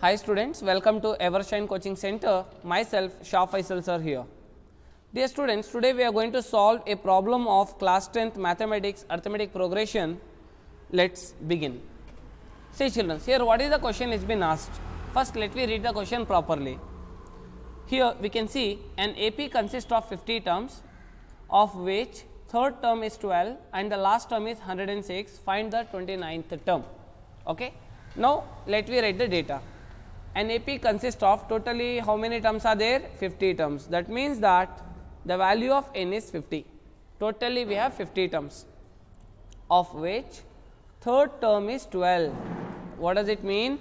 Hi students, welcome to Evershine Coaching Center. Myself, Shah Faisal sir here. Dear students, today we are going to solve a problem of class 10th mathematics arithmetic progression. Let's begin. See children, here what is the question is been asked. First, let me read the question properly. Here we can see an AP consists of 50 terms of which third term is 12 and the last term is 106. Find the 29th term. Okay. Now, let me write the data. NAP consists of totally how many terms are there? 50 terms. That means that the value of n is 50. Totally we have 50 terms of which third term is 12. What does it mean?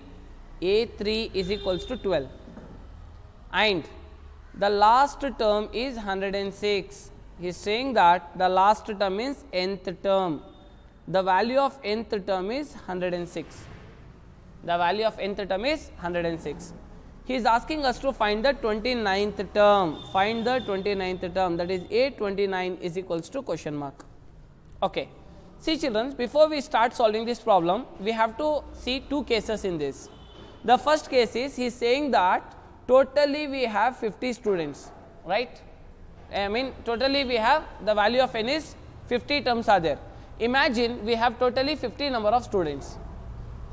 A 3 is equals to 12 and the last term is 106. He is saying that the last term is nth term. The value of nth term is 106. The value of nth term is 106. He is asking us to find the 29th term. Find the 29th term that is A29 is equals to question mark. Okay. See children, before we start solving this problem, we have to see two cases in this. The first case is he is saying that totally we have 50 students, right? I mean totally we have the value of n is 50 terms are there. Imagine we have totally 50 number of students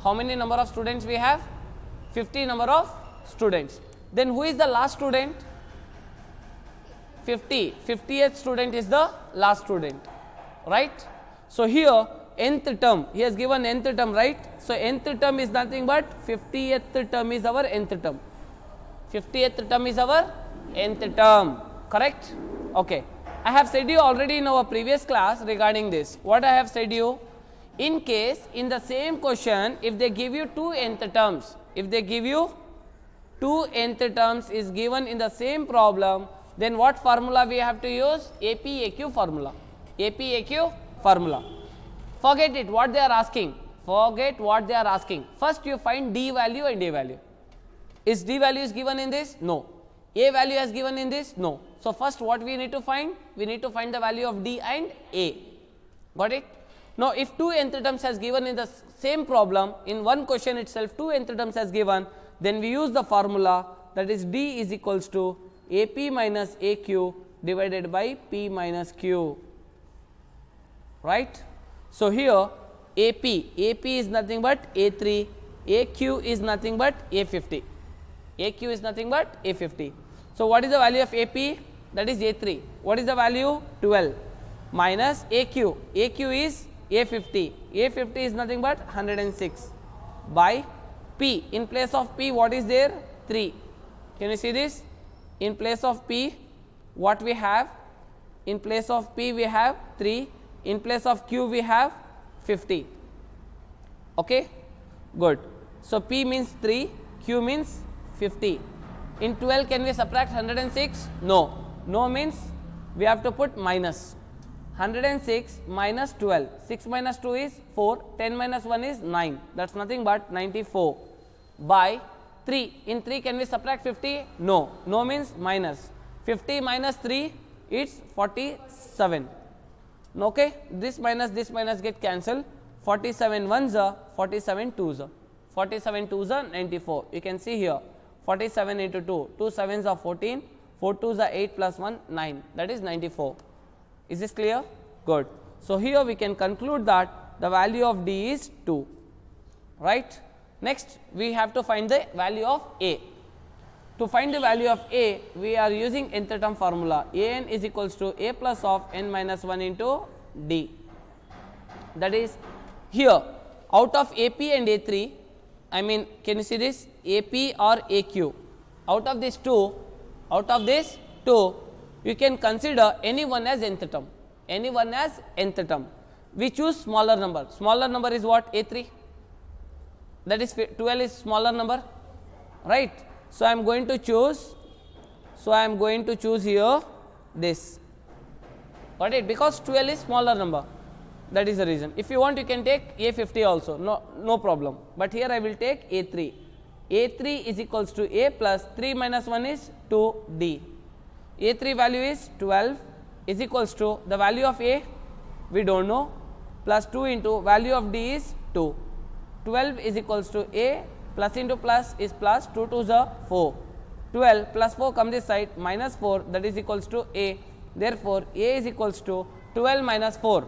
how many number of students we have 50 number of students then who is the last student 50 50th student is the last student right so here nth term he has given nth term right so nth term is nothing but 50th term is our nth term 50th term is our nth term correct okay i have said you already in our previous class regarding this what i have said you in case in the same question, if they give you two nth terms, if they give you two nth terms is given in the same problem, then what formula we have to use? APAQ formula. APAQ formula. Forget it, what they are asking. Forget what they are asking. First, you find D value and A value. Is D value is given in this? No. A value is given in this? No. So, first what we need to find? We need to find the value of D and A. Got it? Now, if two nth terms has given in the same problem in one question itself two nth terms has given then we use the formula that is d is equals to a p minus a q divided by p minus q right. So, here a p a p is nothing but a 3 a q is nothing but a 50 a q is nothing but a 50. So, what is the value of a p that is a 3 what is the value 12 minus a q a q is a50. A50 is nothing but 106 by P. In place of P, what is there? 3. Can you see this? In place of P, what we have? In place of P, we have 3. In place of Q, we have 50. Okay? Good. So, P means 3, Q means 50. In 12, can we subtract 106? No. No means we have to put minus. 106 minus 12, 6 minus 2 is 4, 10 minus 1 is 9, that is nothing but 94 by 3. In 3 can we subtract 50? No, no means minus. 50 minus 3 is 47. Okay, this minus this minus get cancelled. 47 ones are 47 twos are 47 twos are 94. You can see here 47 into 2, 2 sevens are 14, 4 twos are 8 plus 1 9 that is 94. Is this clear? Good. So, here we can conclude that the value of D is 2, right. Next, we have to find the value of A. To find the value of A, we are using nth term formula A n is equals to A plus of n minus 1 into D. That is here out of AP and A3, I mean can you see this AP or AQ? Out of this 2, out of this 2, you can consider anyone as nth term, anyone as nth term. We choose smaller number. Smaller number is what? A3. That is 12 is smaller number, right? So, I am going to choose, so I am going to choose here this, got it? Because 12 is smaller number, that is the reason. If you want, you can take A50 also, no, no problem. But here I will take A3. A3 is equals to A plus 3 minus 1 is 2D. A3 value is 12 is equals to the value of A we do not know plus 2 into value of D is 2. 12 is equals to A plus into plus is plus 2 to the 4. 12 plus 4 come this side minus 4 that is equals to A. Therefore, A is equals to 12 minus 4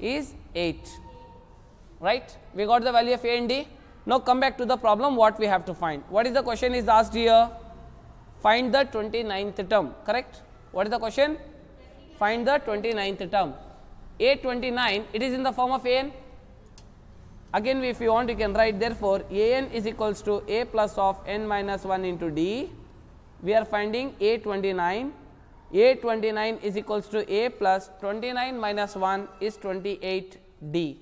is 8 right. We got the value of A and D. Now, come back to the problem what we have to find. What is the question is asked here? Find the 29th term, correct? What is the question? Find the 29th term. A29, it is in the form of an. Again, if you want, you can write therefore, a n is equals to a plus of n minus 1 into d. We are finding A29 a 29 is equals to a plus 29 minus 1 is 28 d.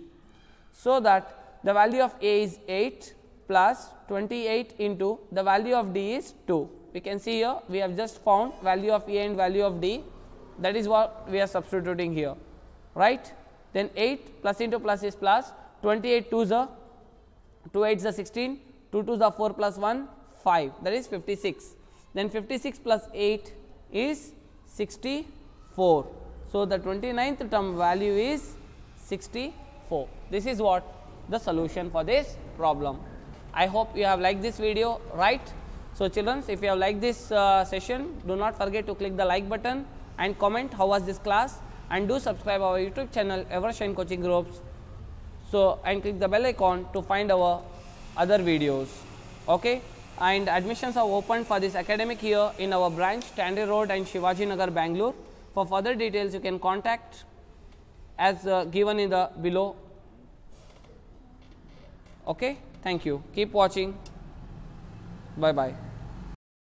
So, that the value of a is 8 plus 28 into the value of d is 2 we can see here we have just found value of a and value of d that is what we are substituting here right then 8 plus into plus is plus 28 2s a 2 8s a 16 2 to the 4 plus 1 5 that is 56 then 56 plus 8 is 64 so the 29th term value is 64 this is what the solution for this problem i hope you have liked this video right so, children, if you have liked this uh, session, do not forget to click the like button and comment how was this class and do subscribe our YouTube channel Evershine Coaching Groups. So, and click the bell icon to find our other videos. Okay? And admissions are open for this academic year in our branch Tandy Road and Shivaji Nagar, Bangalore. For further details, you can contact as uh, given in the below. Okay? Thank you. Keep watching. Bye bye.